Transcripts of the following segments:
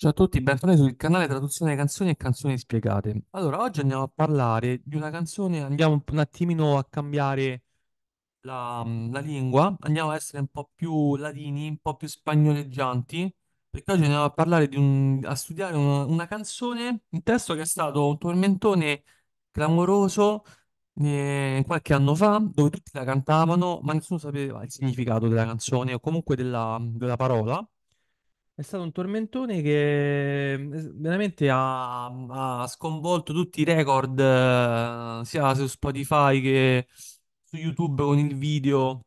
Ciao a tutti, bentornati sul canale Traduzione Canzoni e Canzoni Spiegate. Allora, oggi andiamo a parlare di una canzone, andiamo un attimino a cambiare la, mm, la lingua, andiamo a essere un po' più latini, un po' più spagnoleggianti, perché oggi andiamo a parlare di un, a studiare una, una canzone, un testo che è stato un tormentone clamoroso eh, qualche anno fa, dove tutti la cantavano, ma nessuno sapeva il significato della canzone o comunque della, della parola. È stato un tormentone che mm, veramente ha, ha sconvolto tutti i record, eh, sia su Spotify che su YouTube con il video.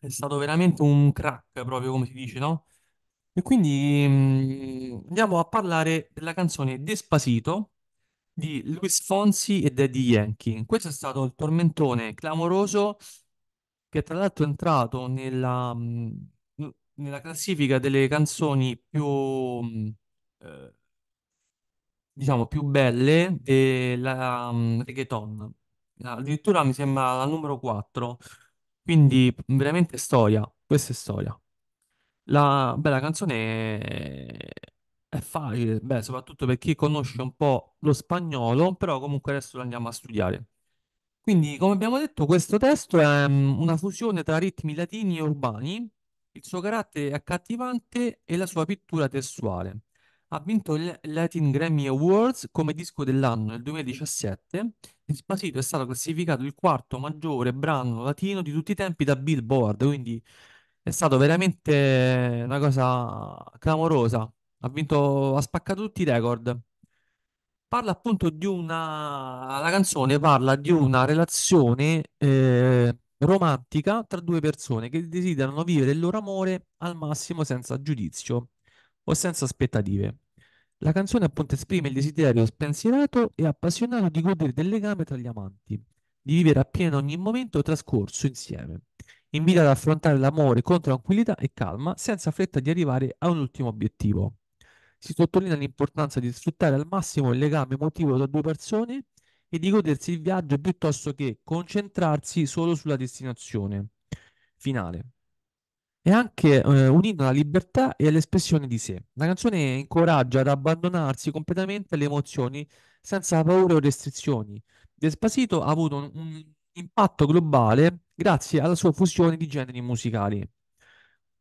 È stato veramente un crack, proprio come si dice, no? E quindi mm, andiamo a parlare della canzone Despacito di Luis Fonsi e Daddy Yankee. Questo è stato il tormentone clamoroso che tra l'altro è entrato nella... mm, nella classifica delle canzoni più, mm, eh, diciamo, più belle della mh, mm, reggaeton. Addirittura mi sembra la numero 4, quindi veramente storia, questa è storia. La bella canzone è, è facile, beh, soprattutto per chi conosce un po' lo spagnolo, però comunque adesso lo andiamo a studiare. Quindi, come abbiamo detto, questo testo è mm, una fusione tra ritmi latini e urbani, il suo carattere accattivante e la sua pittura testuale. Ha vinto il Latin Grammy Awards come disco dell'anno nel 2017. Despacito è stato classificato il quarto maggiore brano latino di tutti i tempi da Billboard, quindi è stato veramente una cosa clamorosa. Ha vinto, ha spaccato tutti i record. Parla appunto di una, la canzone parla di una relazione eh, romantica tra due persone che desiderano vivere il loro amore al massimo senza giudizio o senza aspettative. La canzone appunto esprime il desiderio spensierato e appassionato di godere del legame tra gli amanti, di vivere appieno ogni momento trascorso insieme. Invita ad affrontare l'amore con tranquillità e calma, senza fretta di arrivare a un ultimo obiettivo. Si sottolinea l'importanza di sfruttare al massimo il legame emotivo tra due persone e di godersi il viaggio piuttosto che concentrarsi solo sulla destinazione finale. È anche eh, un inno alla libertà e all'espressione di sé. La canzone incoraggia ad abbandonarsi completamente alle emozioni senza paure o restrizioni. Despacito ha avuto un, un impatto globale grazie alla sua fusione di generi musicali.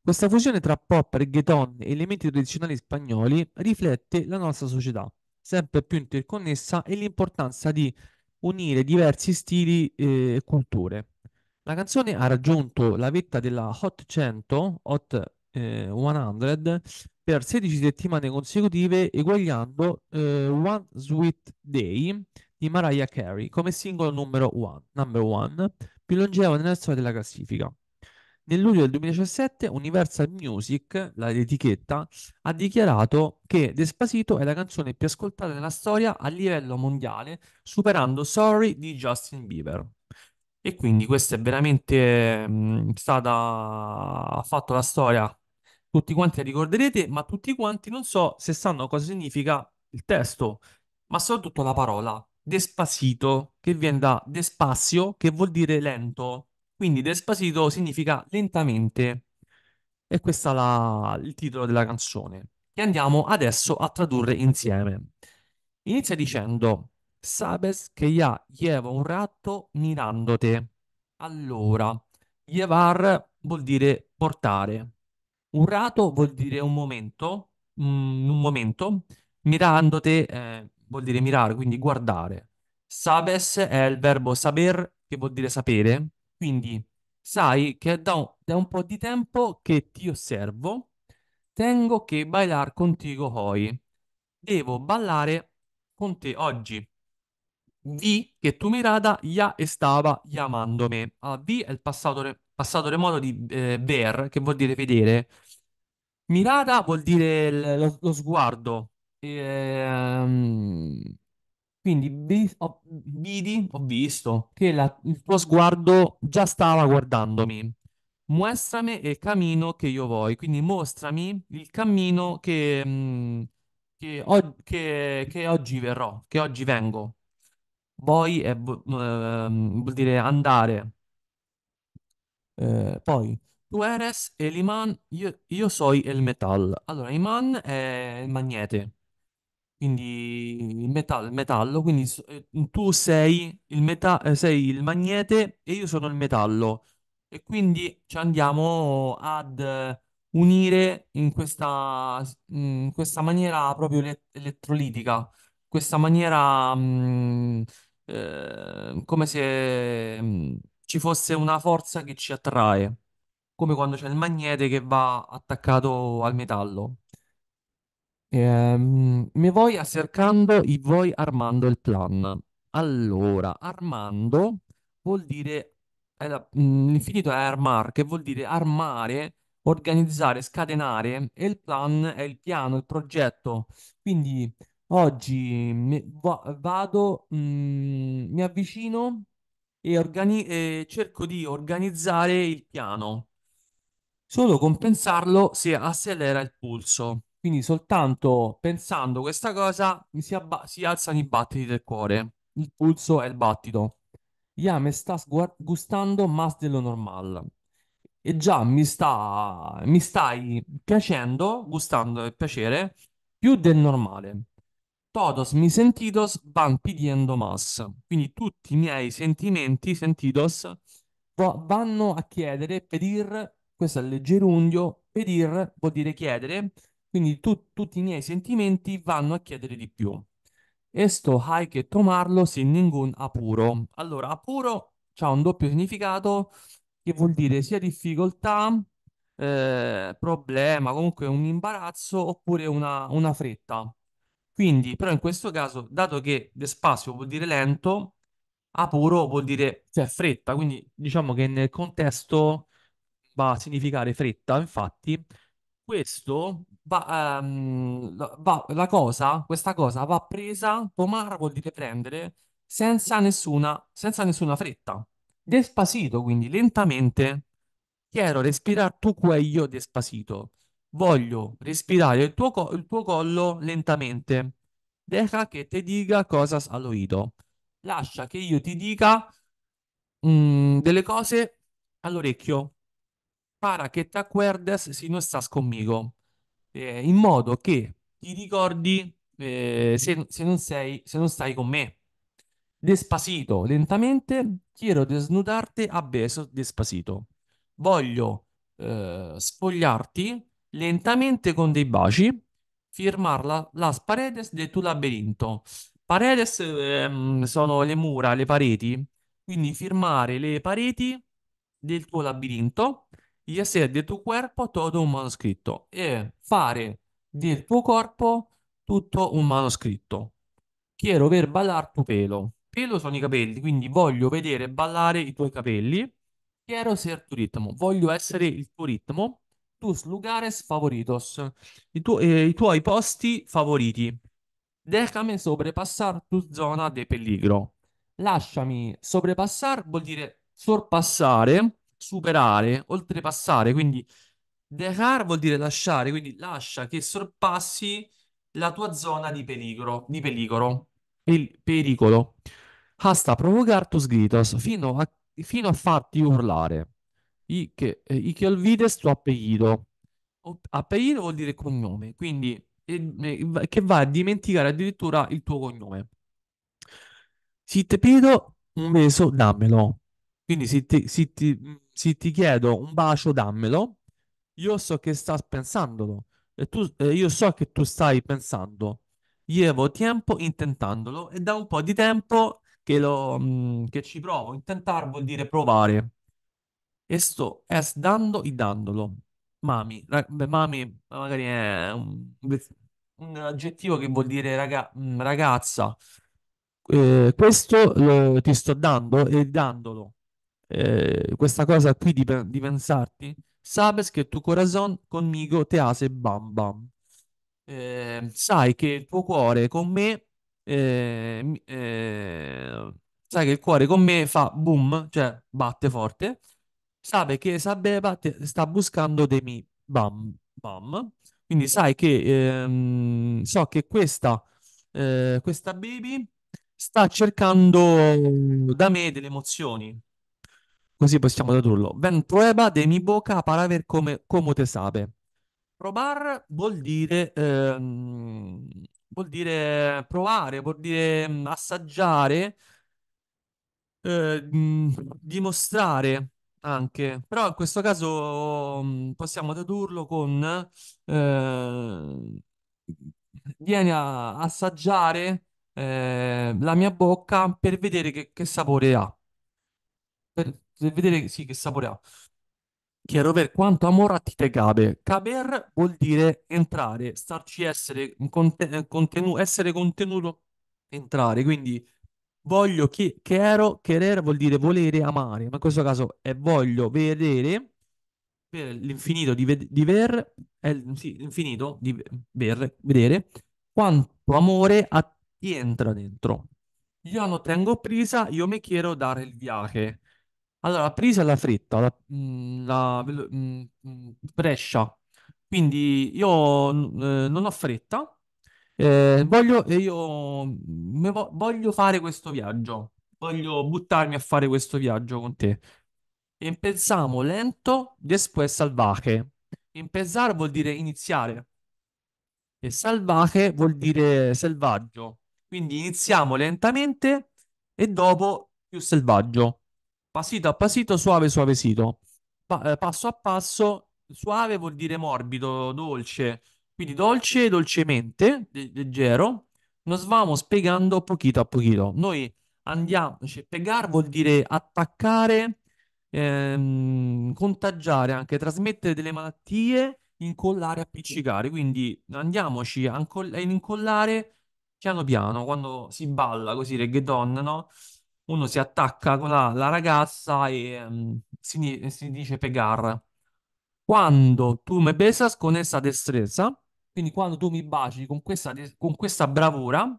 Questa fusione tra pop, reggaeton e elementi tradizionali spagnoli riflette la nostra società, sempre più interconnessa e l'importanza di unire diversi stili eh, e culture. La canzone ha raggiunto la vetta della Hot 100, Hot eh, 100 per 16 settimane consecutive, eguagliando eh, One Sweet Day di Mariah Carey come singolo numero one, number one più longevo nella storia della classifica. Nel luglio del 2017 Universal Music, l'etichetta, ha dichiarato che Despacito è la canzone più ascoltata nella storia a livello mondiale, superando Sorry di Justin Bieber. E quindi questa è veramente mh, mm, stata... ha fatto la storia, tutti quanti la ricorderete, ma tutti quanti non so se sanno cosa significa il testo, ma soprattutto la parola Despacito, che viene da Despacio, che vuol dire lento. Quindi Despacito significa lentamente. E questo è la- il titolo della canzone, che andiamo adesso a tradurre insieme. Inizia dicendo: Sabes que ya llevo un rato mirandote. Allora, llevar vuol dire portare. Un rato vuol dire un momento, mm, un momento. Mirandote eh, vuol dire mirare, quindi guardare. Sabes è il verbo saber, che vuol dire sapere. Quindi sai che è da un, po' di tempo che ti osservo, tengo che bailar contigo hoy. Devo ballare con te oggi. Vi che tu mirada ya estaba llamándome. Allora, ah, vi è il passato, passato remoto di eh, ver, che vuol dire vedere. Mirada vuol dire lo, lo sguardo. Ehm, quindi vi- ho, vidi, ho visto che la- il tuo sguardo già stava guardandomi. Muestrami il cammino che io voglio, quindi mostrami il cammino che, mm, che, che- che oggi verrò, che oggi vengo. Voi è vu- ehm, vuol dire andare. Eh, poi, tu eres el imán, io, io soy el metal. Allora, iman è il magnete quindi il metallo, metallo, quindi eh, tu sei il, meta- eh, sei il magnete e io sono il metallo. E quindi ci andiamo ad unire in questa, in questa maniera proprio elet- elettrolitica, questa maniera mh, mm, eh, come se mh, mm, ci fosse una forza che ci attrae, come quando c'è il magnete che va attaccato al metallo. Ehm, mi vuoi acercando y voy armando il plan. Allora, armando vuol dire, mm, l'infinito è armar, che vuol dire armare, organizzare, scatenare, e il plan è il piano, il progetto. Quindi oggi mi- vado, mm, mi avvicino e, e cerco di organizzare il piano. Solo compensarlo se accelera il pulso. Quindi soltanto pensando questa cosa mi si, si alzano i battiti del cuore, il pulso e il battito. Ya me sta gustando más de lo normal. E già mi, sta, mi stai piacendo, gustando il piacere, più del normale. Todos mis sentidos van pidiendo más. Quindi tutti i miei sentimenti, sentidos, vanno a chiedere, pedir, questo è il gerundio, pedir vuol dire chiedere, quindi tu, tutti i miei sentimenti vanno a chiedere di più. Esto hai che tomarlo sin ningun apuro. Allora, apuro ha un doppio significato che vuol dire sia difficoltà, eh, problema, comunque un imbarazzo oppure una, una fretta. Quindi, però in questo caso, dato che despacio vuol dire lento, apuro vuol dire cioè, fretta, quindi diciamo che nel contesto va a significare fretta, infatti questo va, ehm, va- la cosa, questa cosa va presa, Pomara vuol dire prendere, senza nessuna, senza nessuna fretta. Despacito, quindi lentamente, quiero respirar tu cuello despacito. Voglio respirare il tuo, co- il tuo collo lentamente. Deja che te diga cosas al oído. Lascia che io ti dica mm, delle cose all'orecchio para que te acuerdes si no estás conmigo, eh, in modo che ti ricordi eh, se, se, non sei, se non stai con me. Despacito, lentamente, quiero desnudarte a beso despacito. Voglio eh, spogliarti lentamente con dei baci, firmarla las paredes de tu labirinto. Paredes ehm, sono le mura, le pareti, quindi firmare le pareti del tuo labirinto y hacer de tu cuerpo todo un manoscritto e fare del tuo corpo tutto un manoscritto. Quiero ver ballar tu pelo. Pelo sono i capelli, quindi voglio vedere ballare i tuoi capelli. Quiero ser tu ritmo. Voglno essere il tuo ritmo. Tus lugares favoritos. I, tu- eh, i tuoi posti favoriti. Déjame sobrepassar tu zona de peligro. Lasciami sobrepassar vuol dire sorpassare superare, oltrepassare, quindi dejar vuol dire lasciare, quindi lascia che sorpassi la tua zona di pericolo, di pericolo, il pericolo, hasta provocar tus gritos, fino a, fino a farti urlare, y que, y que olvides tu apellido, apellido vuol dire cognome, quindi eh, eh, che va a dimenticare addirittura il tuo cognome. Si te pido un beso, dammelo. Quindi si si ti se ti chiedo un bacio, dammelo, io so che stai pensandolo e tu, eh, io so che tu stai pensando. Llevo tempo intentandolo e da un po' di tempo che, lo, mh, mm, che ci provo. Intentar vuol dire provare. E sto es dando e dandolo. Mami, rag- beh, mami magari è un, un, aggettivo che vuol dire raga- mm, ragazza. Eh, questo lo, ti sto dando e dandolo eh, questa cosa qui di, di, pensarti, sabes que tu corazón conmigo te hace bam bam. Eh, sai che il tuo cuore con me, eh, eh, sai che il cuore con me fa boom, cioè batte forte. Sabe che Sabeba sta buscando de mi bam bam. Quindi sai che ehm, so che questa, eh, questa baby sta cercando da me delle emozioni così possiamo tradurlo. Ven prueba de mi boca ver come te sabe. Probar vuol dire, ehm, vuol dire provare, vuol dire mm, assaggiare, eh, dimostrare anche, però in questo caso mm, possiamo tradurlo con eh, vieni a assaggiare eh, la mia bocca per vedere che, che sapore ha. Per, per vedere sì, che sapore ha. Chiaro per quanto amor amorat te cabe. Caber vuol dire entrare, starci essere, conten- eh, contenu- essere contenuto, entrare. Quindi voglio che, quero, querer vuol dire volere, amare. Ma in questo caso è voglio vedere, per l'infinito di, ve- di ver, eh, sì, l'infinito di ver, vedere, quanto amore a ti entra dentro. Io non tengo prisa, io mi chiedo dare il viaje. Allora, la presa è la fretta, la, mh, mm, la mm, mm, Brescia. Quindi io eh, non ho fretta, eh, voglio, io vo- voglio fare questo viaggio, voglio buttarmi a fare questo viaggio con te. Empezziamo lento, después salvaje. Empezar vuol dire iniziare e salvaje vuol dire selvaggio. Quindi iniziamo lentamente e dopo più selvaggio. Passito a pasito, suave suavecito. Pa- eh, passo a passo, suave vuol dire morbido, dolce. Quindi dolce, dolcemente, de- leggero. Nos vamos pegando pochito a pochito. Noi andiamo, cioè, pegar vuol dire attaccare, ehm, contagiare, anche trasmettere delle malattie, incollare, appiccicare. Quindi andiamoci a incoll- incollare piano piano, quando si balla così reggaeton, no? uno si attacca con la, la ragazza e um, si, si, dice pegar. Quando tu mi besas con essa destrezza, quindi quando tu mi baci con questa, con questa bravura,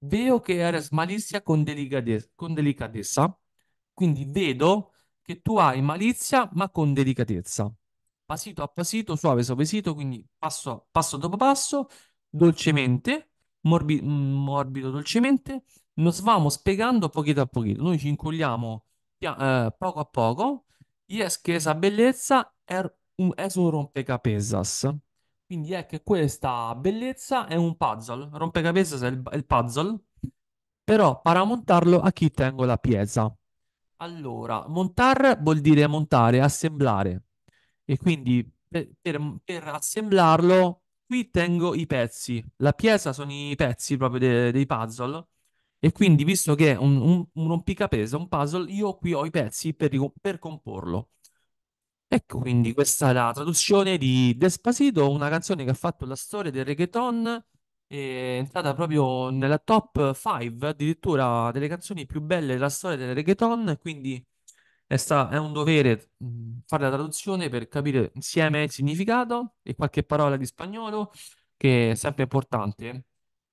veo che eres malizia con, delicatezza, con delicatezza. Quindi vedo che tu hai malizia ma con delicatezza. Pasito a pasito, suave sopesito, quindi passo, passo dopo passo, dolcemente, morbi mm, morbido dolcemente, Nos vamos spiegando poquito a poquito, noi ci incolliamo eh, poco a poco, Yes, che esa bellezza è un, es un rompecabezas. Quindi è che questa bellezza è un puzzle, rompecabezas è il, è il puzzle, però para montarlo a chi tengo la pieza. Allora, montar vuol dire montare, assemblare, e quindi per, per, per assemblarlo qui tengo i pezzi. La pieza sono i pezzi proprio de, dei puzzle, e quindi, visto che è un, un, un rompicapeso, un puzzle, io qui ho i pezzi per, per comporlo. Ecco, quindi questa è la traduzione di Despacito, una canzone che ha fatto la storia del reggaeton, è entrata proprio nella top 5 addirittura delle canzoni più belle della storia del reggaeton, quindi è, sta- è un dovere fare la traduzione per capire insieme il significato e qualche parola di spagnolo, che è sempre importante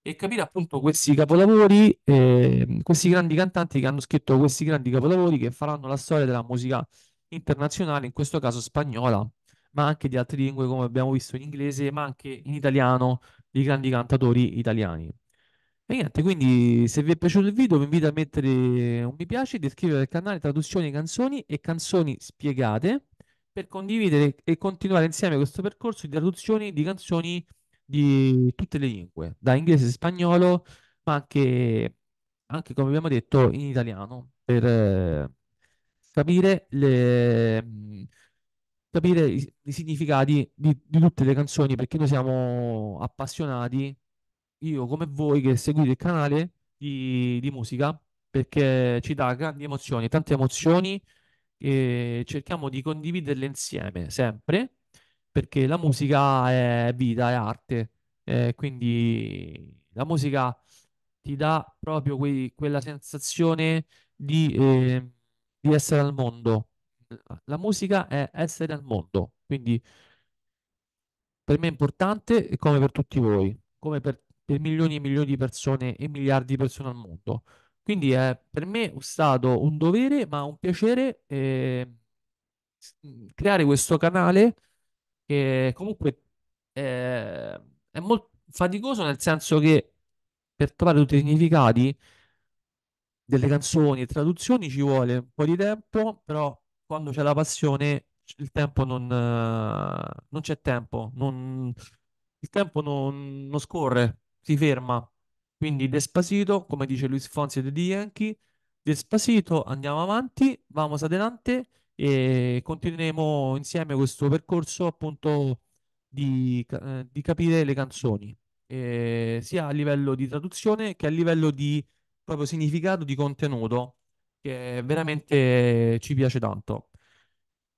e capire appunto questi capolavori, eh, questi grandi cantanti che hanno scritto questi grandi capolavori che faranno la storia della musica internazionale, in questo caso spagnola, ma anche di altre lingue come abbiamo visto in inglese, ma anche in italiano, di grandi cantatori italiani. E niente, quindi se vi è piaciuto il video vi invito a mettere un mi piace, di iscrivervi al canale Traduzioni Canzoni e Canzoni Spiegate per condividere e continuare insieme questo percorso di traduzioni di canzoni di tutte le lingue, da inglese e spagnolo, ma anche, anche, come abbiamo detto in italiano, per eh, capire, le, capire i, i significati di, di, tutte le canzoni, perché noi siamo appassionati, io come voi che seguite il canale di, di musica, perché ci dà grandi emozioni, tante emozioni e cerchiamo di condividerle insieme sempre perché la musica è vita, è arte, eh, quindi la musica ti dà proprio quei, quella sensazione di, eh, di essere al mondo. La musica è essere al mondo, quindi per me è importante come per tutti voi, come per, per milioni e milioni di persone e miliardi di persone al mondo. Quindi è per me è stato un dovere, ma un piacere eh, creare questo canale che comunque eh, è molto faticoso nel senso che per trovare tutti i significati delle canzoni e traduzioni ci vuole un po' di tempo, però quando c'è la passione il tempo non, non c'è tempo, non, il tempo non, non scorre, si ferma. Quindi Despacito, come dice Luis Fonsi di Yankee, Despacito, andiamo avanti, vamos adelante e continueremo insieme questo percorso appunto di, eh, di capire le canzoni, eh, sia a livello di traduzione che a livello di proprio significato di contenuto che veramente ci piace tanto.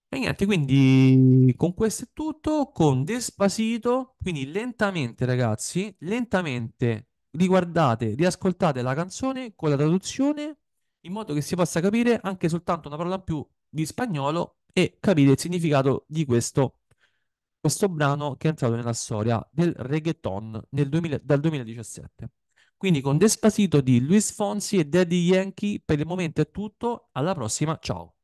E niente, quindi con questo è tutto, con Despasito, quindi lentamente ragazzi, lentamente riguardate, riascoltate la canzone con la traduzione in modo che si possa capire anche soltanto una parola in più di spagnolo e capire il significato di questo, questo brano che è entrato nella storia del reggaeton nel 2000, dal 2017. Quindi con Despacito di Luis Fonsi e Daddy Yankee per il momento è tutto, alla prossima, ciao!